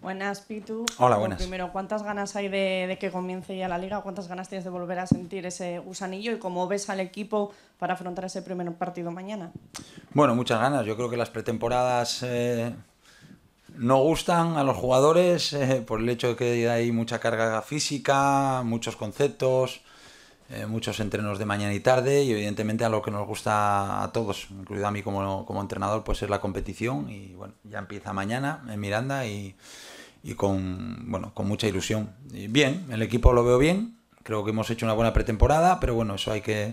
Buenas, Pitu. Hola, buenas. primero, ¿cuántas ganas hay de, que comience ya la liga? ¿Cuántas ganas tienes de volver a sentir ese gusanillo? ¿Y cómo ves al equipo para afrontar ese primer partido mañana? Bueno, muchas ganas. Yo creo que las pretemporadas eh, no gustan a los jugadores eh, por el hecho de que hay mucha carga física, muchos conceptos. Eh, muchos entrenos de mañana y tarde y evidentemente a lo que nos gusta a todos, incluido a mí como, como entrenador, pues es la competición y bueno, ya empieza mañana en Miranda y, con, bueno, con mucha ilusión. Y bien, el equipo lo veo bien, creo que hemos hecho una buena pretemporada, pero bueno, eso hay que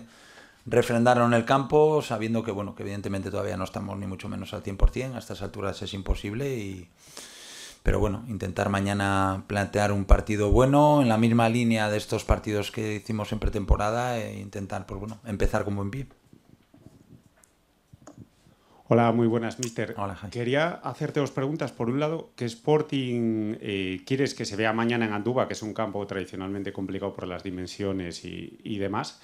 refrendarlo en el campo sabiendo que bueno, que evidentemente todavía no estamos ni mucho menos al 100%, a estas alturas es imposible y pero bueno, intentar mañana plantear un partido bueno en la misma línea de estos partidos que hicimos en pretemporada e intentar, pues bueno, empezar con buen pie. Hola, muy buenas, mister. Hola, Quería hacerte dos preguntas. Por un lado, ¿qué Sporting eh, quieres que se vea mañana en Andúba, que es un campo tradicionalmente complicado por las dimensiones y demás?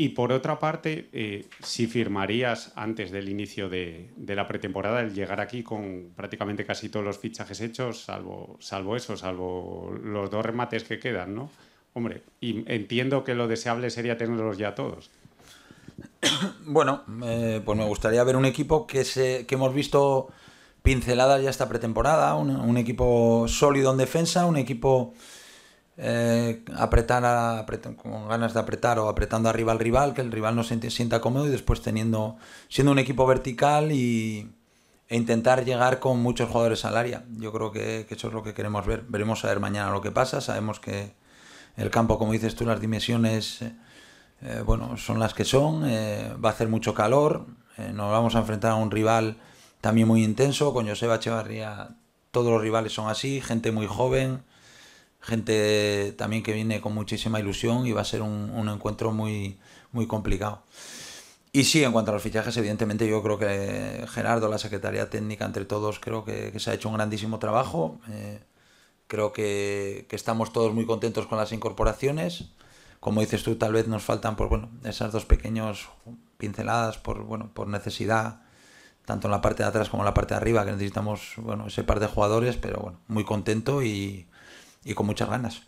Y por otra parte, eh, si firmarías antes del inicio de, de, la pretemporada, el llegar aquí con prácticamente casi todos los fichajes hechos, salvo, salvo eso, salvo los dos remates que quedan, ¿no? Hombre, y entiendo que lo deseable sería tenerlos ya todos. Bueno, eh, pues me gustaría ver un equipo que, se, que hemos visto pinceladas ya esta pretemporada, un, un equipo sólido en defensa, un equipo eh, apretar, con ganas de apretar o apretando arriba al rival, que el rival no se sienta cómodo y después teniendo, siendo un equipo vertical y, e intentar llegar con muchos jugadores al área. Yo creo que, eso es lo que queremos ver. Veremos a ver mañana lo que pasa. Sabemos que el campo, como dices tú, las dimensiones, eh, eh, bueno, son las que son. va a hacer mucho calor. nos vamos a enfrentar a un rival también muy intenso. Con Joseba Echevarría todos los rivales son así, gente muy joven gente también que viene con muchísima ilusión y va a ser un, encuentro muy, muy complicado. Y sí, en cuanto a los fichajes, evidentemente yo creo que Gerardo, la Secretaría Técnica, entre todos, creo que, se ha hecho un grandísimo trabajo. Eh, creo que, estamos todos muy contentos con las incorporaciones. Como dices tú, tal vez nos faltan por, bueno, esas dos pequeñas pinceladas por, bueno, por necesidad, tanto en la parte de atrás como en la parte de arriba, que necesitamos bueno, ese par de jugadores, pero bueno, muy contento y, y con muchas ganas.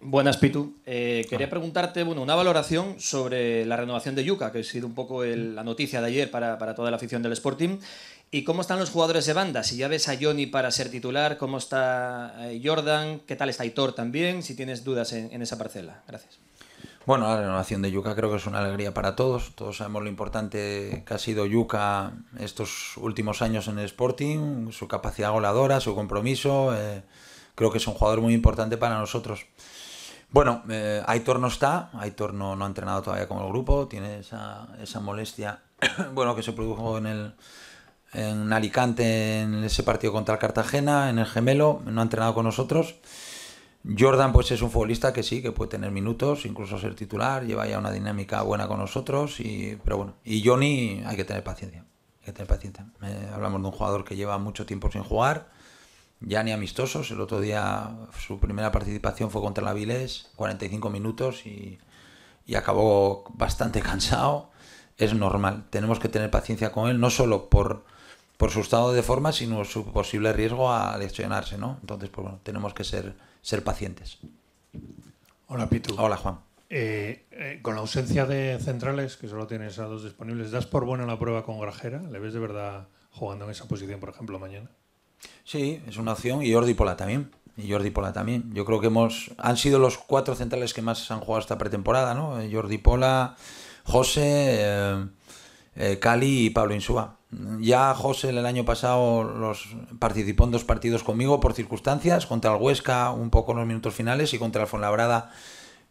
Buenas, Pitu. Eh, quería ah. preguntarte bueno, una valoración sobre la renovación de Yuca, que ha sido un poco la noticia de ayer para, toda la afición del Sporting. ¿Y cómo están los jugadores de banda? Si ya ves a Johnny para ser titular, ¿cómo está eh, Jordan? ¿Qué tal está Aitor también? Si tienes dudas en esa parcela. Gracias. Bueno, la renovación de Yuca creo que es una alegría para todos. Todos sabemos lo importante que ha sido Yuca estos últimos años en el Sporting, su capacidad goleadora, su compromiso. Eh, creo que es un jugador muy importante para nosotros. Bueno, eh, Aitor no está, Aitor no, ha entrenado todavía con el grupo, tiene esa, molestia bueno, que se produjo en el en Alicante en ese partido contra el Cartagena, en el gemelo, no ha entrenado con nosotros. Jordan pues es un futbolista que sí, que puede tener minutos, incluso ser titular, lleva ya una dinámica buena con nosotros, y, pero bueno, y Johnny hay que tener paciencia, hay que tener paciencia. hablamos de un jugador que lleva mucho tiempo sin jugar, ya ni amistosos, el otro día su primera participación fue contra la Vilés, 45 minutos y, acabó bastante cansado, es normal, tenemos que tener paciencia con él, no solo por por su estado de forma, sino su posible riesgo a lesionarse, ¿no? Entonces, pues bueno, tenemos que ser ser pacientes. Hola, Pitu. Hola, Juan. Eh, eh, con la ausencia de centrales, que solo tienes a dos disponibles, ¿das por buena la prueba con Grajera? ¿Le ves de verdad jugando en esa posición, por ejemplo, mañana? Sí, es una opción. Y Jordi Pola también. Y Jordi Pola también. Yo creo que hemos. Han sido los cuatro centrales que más han jugado esta pretemporada, ¿no? Eh, Jordi Pola, José. Eh, eh, Cali y Pablo Insúa. Ya José el año pasado los participó en dos partidos conmigo por circunstancias, contra el Huesca un poco en los minutos finales y contra el Fonlabrada,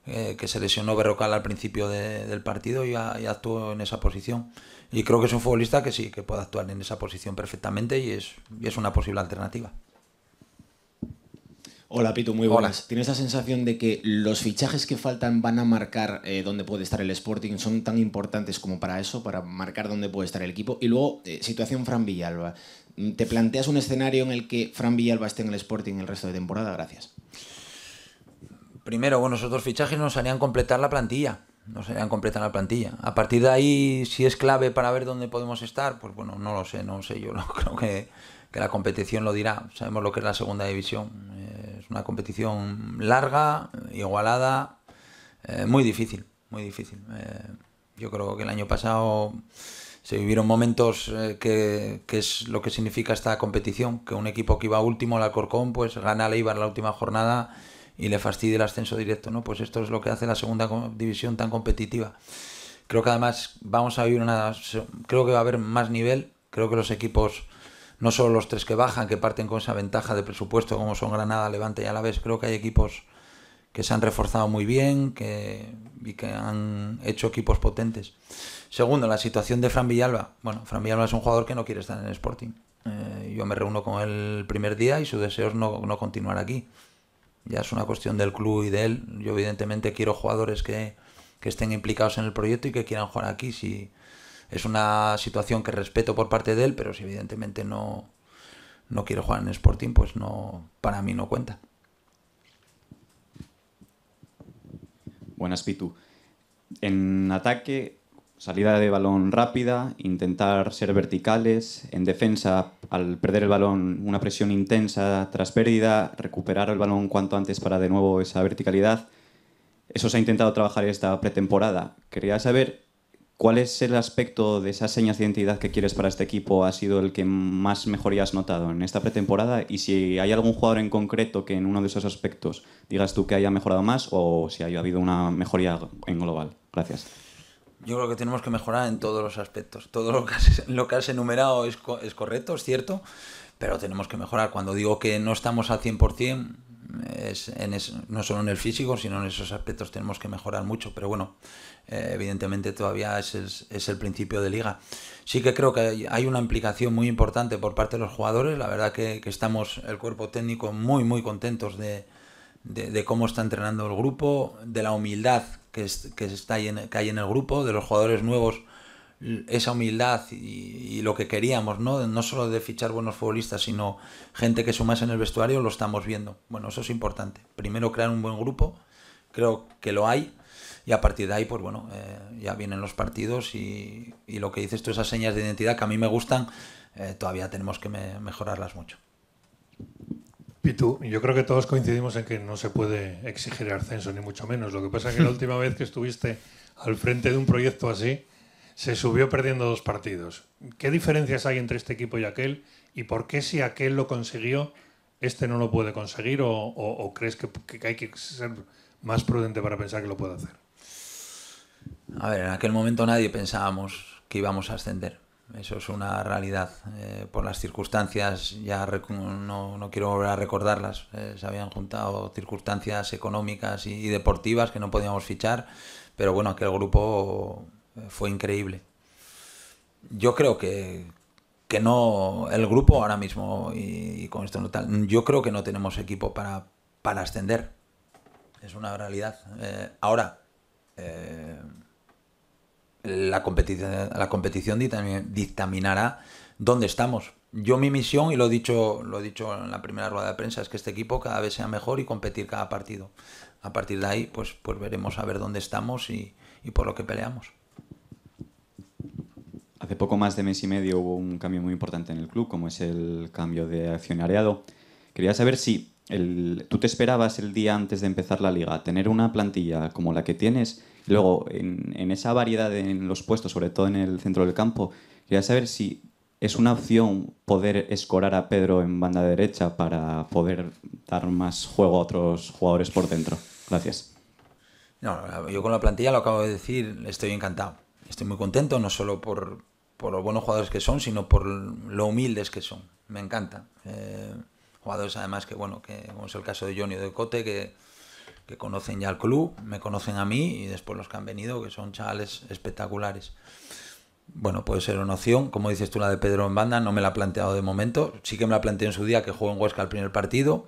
eh, que se lesionó Berrocal al principio del partido y, actuó en esa posición. Y creo que es un futbolista que sí, que puede actuar en esa posición perfectamente y es, y es una posible alternativa. Hola Pitu, muy buenas. ¿Tienes la sensación de que los fichajes que faltan van a marcar eh, dónde puede estar el Sporting? ¿Son tan importantes como para eso, para marcar dónde puede estar el equipo? Y luego, eh, situación Fran Villalba. Mm, ¿Te planteas un escenario en el que Fran Villalba esté en el Sporting el resto de temporada? Gracias. Primero, bueno, esos dos fichajes nos harían completar la plantilla no serían completar la plantilla. A partir de ahí, si es clave para ver dónde podemos estar, pues bueno, no lo sé, no sé. Yo creo que, que, la competición lo dirá. Sabemos lo que es la segunda división una competición larga, igualada, eh, muy difícil, muy difícil. Eh, yo creo que el año pasado se vivieron momentos eh, que, es lo que significa esta competición, que un equipo que iba último, la Alcorcón, pues gana al en la última jornada y le fastidia el ascenso directo, ¿no? Pues esto es lo que hace la segunda división tan competitiva. Creo que además vamos a vivir una... Creo que va a haber más nivel, creo que los equipos no solo los tres que bajan, que parten con esa ventaja de presupuesto como son Granada, Levante y vez creo que hay equipos que se han reforzado muy bien que, y que han hecho equipos potentes. Segundo, la situación de Fran Villalba. Bueno, Fran Villalba es un jugador que no quiere estar en Sporting. Eh, yo me reúno con él el primer día y su deseo es no, continuar aquí. Ya es una cuestión del club y de él. Yo evidentemente quiero jugadores que, que estén implicados en el proyecto y que quieran jugar aquí. Si, es una situación que respeto por parte de él, pero si evidentemente no, no quiere jugar en Sporting, pues no para mí no cuenta. Buenas, Pitu. En ataque, salida de balón rápida, intentar ser verticales. En defensa, al perder el balón, una presión intensa tras pérdida, recuperar el balón cuanto antes para de nuevo esa verticalidad. Eso se ha intentado trabajar esta pretemporada. Quería saber ¿Cuál es el aspecto de esas señas de identidad que quieres para este equipo? ¿Ha sido el que más mejorías has notado en esta pretemporada? Y si hay algún jugador en concreto que en uno de esos aspectos digas tú que haya mejorado más o si haya habido una mejoría en global. Gracias. Yo creo que tenemos que mejorar en todos los aspectos. Todo lo que has, enumerado es, es correcto, es cierto, pero tenemos que mejorar. Cuando digo que no estamos al 100%, es, en es, no solo en el físico, sino en esos aspectos tenemos que mejorar mucho. Pero bueno, eh, evidentemente todavía es el, principio de liga. Sí que creo que hay una implicación muy importante por parte de los jugadores. La verdad que, estamos, el cuerpo técnico, muy, muy contentos de, cómo está entrenando el grupo, de la humildad que, está que hay en el grupo, de los jugadores nuevos esa humildad y, lo que queríamos, ¿no? No solo de fichar buenos futbolistas, sino gente que sumase en el vestuario, lo estamos viendo. Bueno, eso es importante. Primero crear un buen grupo, creo que lo hay, y a partir de ahí, pues bueno, eh, ya vienen los partidos y, lo que dices tú, esas señas de identidad que a mí me gustan, eh, todavía tenemos que mejorarlas mucho. Pitu, yo creo que todos coincidimos en que no se puede exigir el ascenso, ni mucho menos. Lo que pasa es que la última vez que estuviste al frente de un proyecto así, se subió perdiendo dos partidos. ¿Qué diferencias hay entre este equipo y aquel? ¿Y por qué si aquel lo consiguió, este no lo puede conseguir? ¿O, crees que, hay que ser más prudente para pensar que lo puede hacer? A ver, en aquel momento nadie pensábamos que íbamos a ascender. Eso es una realidad. Eh, por las circunstancias, ya no, no, quiero volver a recordarlas, eh, se habían juntado circunstancias económicas y deportivas que no podíamos fichar, pero bueno, aquel grupo fue increíble. Yo creo que, que no, el grupo ahora mismo, y, con esto no tal, yo creo que no tenemos equipo para, para ascender. Es una realidad. Eh, ahora, eh, la, competición, la competición dictaminará dónde estamos. Yo mi misión, y lo he, dicho, lo he dicho en la primera rueda de prensa, es que este equipo cada vez sea mejor y competir cada partido. A partir de ahí, pues, pues veremos a ver dónde estamos y, y por lo que peleamos. Hace poco más de mes y medio hubo un cambio muy importante en el club, como es el cambio de accionariado. Quería saber si tú te esperabas el día antes de empezar la liga tener una plantilla como la que tienes, y luego en, esa variedad en los puestos, sobre todo en el centro del campo, quería saber si es una opción poder escorar a Pedro en banda derecha para poder dar más juego a otros jugadores por dentro. Gracias. yo con la plantilla lo acabo de decir, estoy encantado. Estoy muy contento, no solo por, por los buenos jugadores que son, sino por lo humildes que son. Me encanta. Eh, jugadores además que, bueno, que, como es el caso de Johnny o de Cote, que, que, conocen ya el club, me conocen a mí y después los que han venido, que son chavales espectaculares. Bueno, puede ser una opción. Como dices tú, la de Pedro en banda, no me la ha planteado de momento. Sí que me la planteé en su día que juega en Huesca el primer partido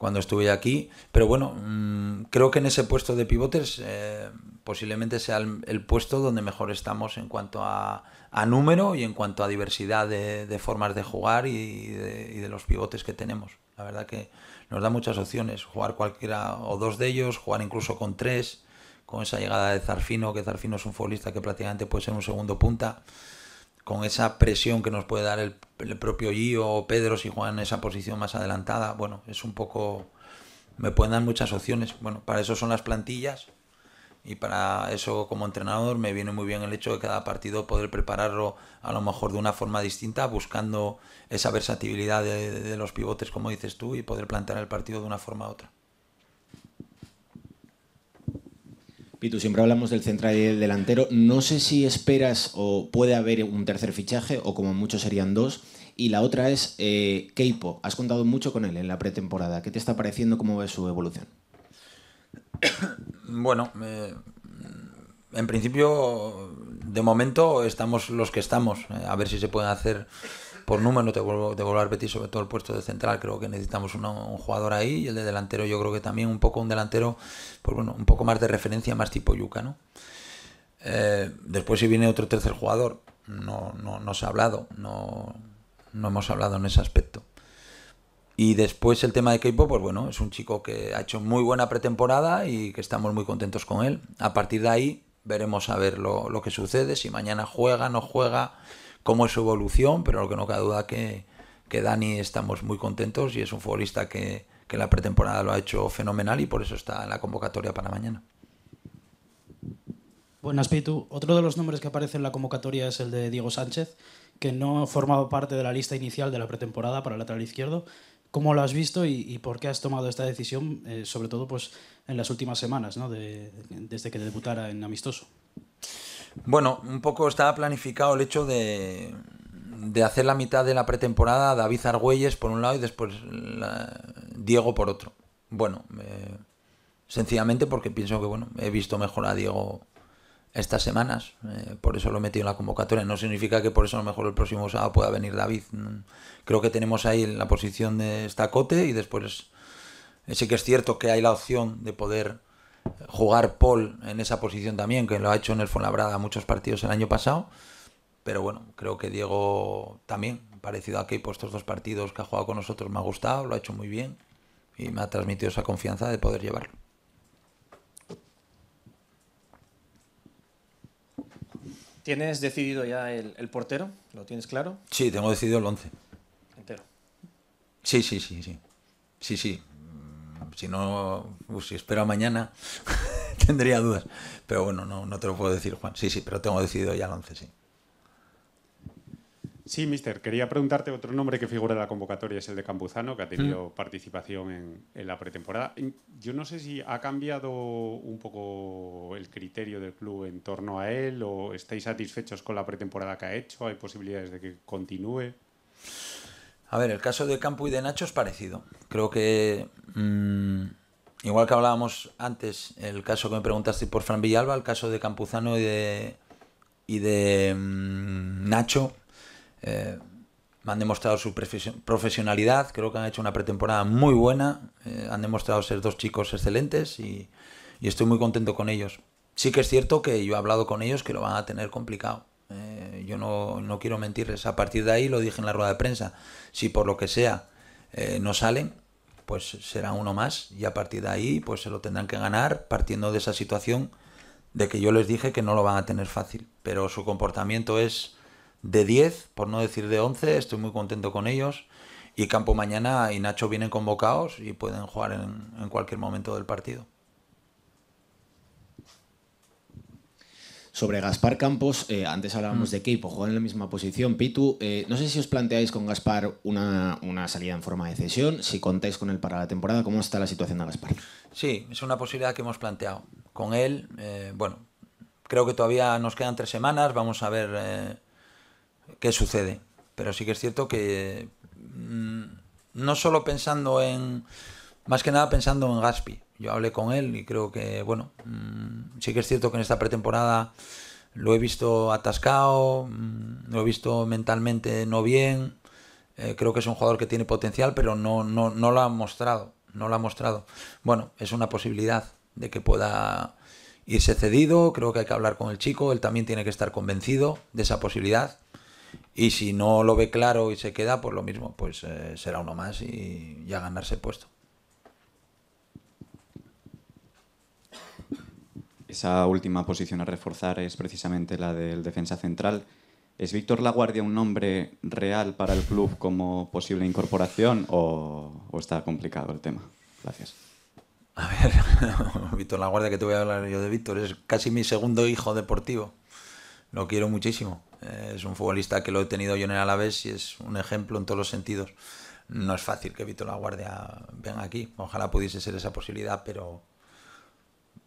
cuando estuve aquí. Pero bueno, mm, creo que en ese puesto de pivotes eh, posiblemente sea el, puesto donde mejor estamos en cuanto a, número y en cuanto a diversidad de, formas de jugar y de, y de, los pivotes que tenemos. La verdad que nos da muchas opciones, jugar cualquiera o dos de ellos, jugar incluso con tres, con esa llegada de Zarfino, que Zarfino es un futbolista que prácticamente puede ser un segundo punta con esa presión que nos puede dar el, propio Gio o Pedro si juan en esa posición más adelantada, bueno, es un poco... Me pueden dar muchas opciones. Bueno, para eso son las plantillas y para eso como entrenador me viene muy bien el hecho de cada partido poder prepararlo a lo mejor de una forma distinta, buscando esa versatilidad de, de los pivotes, como dices tú, y poder plantear el partido de una forma u otra. Pitu, siempre hablamos del central y del delantero. No sé si esperas o puede haber un tercer fichaje o como mucho serían dos. Y la otra es eh, Keipo. Has contado mucho con él en la pretemporada. ¿Qué te está pareciendo? ¿Cómo ves su evolución? Bueno, eh, en principio, de momento estamos los que estamos. A ver si se pueden hacer por número te vuelvo, te vuelvo, a repetir, sobre todo el puesto de central, creo que necesitamos un jugador ahí y el de delantero yo creo que también un poco un delantero, pues bueno, un poco más de referencia, más tipo Yuca, ¿no? Eh, después si viene otro tercer jugador, no, no, se ha hablado, no, hemos hablado en ese aspecto. Y después el tema de Keipo, pues bueno, es un chico que ha hecho muy buena pretemporada y que estamos muy contentos con él. A partir de ahí veremos a ver lo, lo que sucede, si mañana juega, no juega, cómo es su evolución, pero lo que no cabe duda que, que Dani estamos muy contentos y es un futbolista que, la pretemporada lo ha hecho fenomenal y por eso está en la convocatoria para mañana. Buenas, Pitu. otro de los nombres que aparece en la convocatoria es el de Diego Sánchez, que no formaba parte de la lista inicial de la pretemporada para el lateral izquierdo. ¿Cómo lo has visto y, por qué has tomado esta decisión, eh, sobre todo pues, en las últimas semanas, ¿no? desde que debutara en Amistoso? Bueno, un poco estaba planificado el hecho de, hacer la mitad de la pretemporada David Argüelles por un lado y después Diego por otro. Bueno, eh, sencillamente porque pienso que bueno, he visto mejor a Diego estas semanas, eh, por eso lo he metido en la convocatoria. No significa que por eso a lo mejor el próximo sábado pueda venir David. Creo que tenemos ahí la posición de Estacote y después eh, sí que es cierto que hay la opción de poder jugar Paul en esa posición también, que lo ha hecho en el Fuenlabrada muchos partidos el año pasado. Pero bueno, creo que Diego también, parecido a Keipo, estos dos partidos que ha jugado con nosotros me ha gustado, lo ha hecho muy bien y me ha transmitido esa confianza de poder llevarlo. ¿Tienes decidido ya el, portero? ¿Lo tienes claro? Sí, tengo decidido el 11. ¿Entero? Sí, sí, sí, sí. Sí, sí si no, pues, si espero mañana, tendría dudas. Pero bueno, no, no te lo puedo decir, Juan. Sí, sí, pero tengo decidido ya el 11, sí. Sí, mister, quería preguntarte otro nombre que figura en la convocatoria, es el de Campuzano, que ha tenido mm. participación en, en, la pretemporada. Yo no sé si ha cambiado un poco el criterio del club en torno a él o estáis satisfechos con la pretemporada que ha hecho, hay posibilidades de que continúe. A ver, el caso de Campo y de Nacho es parecido. Creo que, mm, igual que hablábamos antes, el caso que me preguntaste por Fran Villalba, el caso de Campuzano y de, y de mm, Nacho, me eh, han demostrado su profesionalidad, creo que han hecho una pretemporada muy buena, eh, han demostrado ser dos chicos excelentes y estoy muy contento con ellos. Sí que es cierto que yo he hablado con ellos que lo van a tener complicado eh, yo no, no, quiero mentirles. A partir de ahí lo dije en la rueda de prensa. Si por lo que sea eh, no salen, pues será uno más y a partir de ahí pues se lo tendrán que ganar partiendo de esa situación de que yo les dije que no lo van a tener fácil. Pero su comportamiento es de 10, por no decir de 11. Estoy muy contento con ellos. Y Campo Mañana y Nacho vienen convocados y pueden jugar en cualquier momento del partido. Sobre Gaspar Campos, eh, antes hablábamos mm. de Keipo, jugó en la misma posición. Pitu, eh, no sé si os planteáis con Gaspar una, salida en forma de cesión, si contáis con él para la temporada, ¿cómo está la situación de Gaspar? Sí, es una posibilidad que hemos planteado. Con él, eh, bueno, creo que todavía nos quedan tres semanas, vamos a ver qué sucede. Pero sí que es cierto que mm, no solo pensando en, más que nada pensando en Gaspi, yo hablé con él y creo que, bueno, mm, sí que es cierto que en esta pretemporada lo he visto atascado, mm, lo he visto mentalmente no bien. Eh, creo que es un jugador que tiene potencial, pero no, no, lo ha mostrado. No lo ha mostrado. Bueno, es una posibilidad de que pueda irse cedido. Creo que hay que hablar con el chico. Él también tiene que estar convencido de esa posibilidad. Y si no lo ve claro y se queda, pues lo mismo, pues eh, será uno más y ya ganarse puesto. Esa última posición a reforzar es precisamente la del defensa central. ¿Es Víctor Laguardia un nombre real para el club como posible incorporación o, está complicado el tema? Gracias. A ver, Víctor Laguardia, que te voy a hablar yo de Víctor, es casi mi segundo hijo deportivo. Lo quiero muchísimo. Es un futbolista que lo he tenido yo en el Alavés y es un ejemplo en todos los sentidos. No es fácil que Víctor Laguardia venga aquí. Ojalá pudiese ser esa posibilidad, pero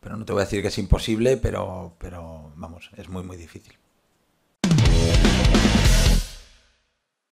pero no te voy a decir que es imposible, pero, pero vamos, es muy, muy difícil.